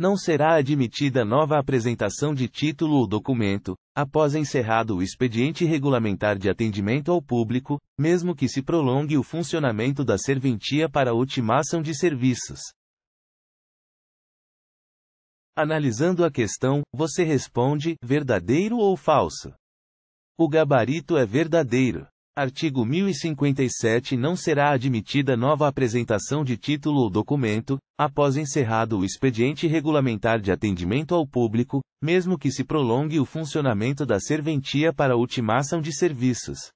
Não será admitida nova apresentação de título ou documento, após encerrado o expediente regulamentar de atendimento ao público, mesmo que se prolongue o funcionamento da serventia para ultimação de serviços. Analisando a questão, você responde: verdadeiro ou falso? O gabarito é verdadeiro. Artigo 1057 Não será admitida nova apresentação de título ou documento, após encerrado o expediente regulamentar de atendimento ao público, mesmo que se prolongue o funcionamento da serventia para ultimação de serviços.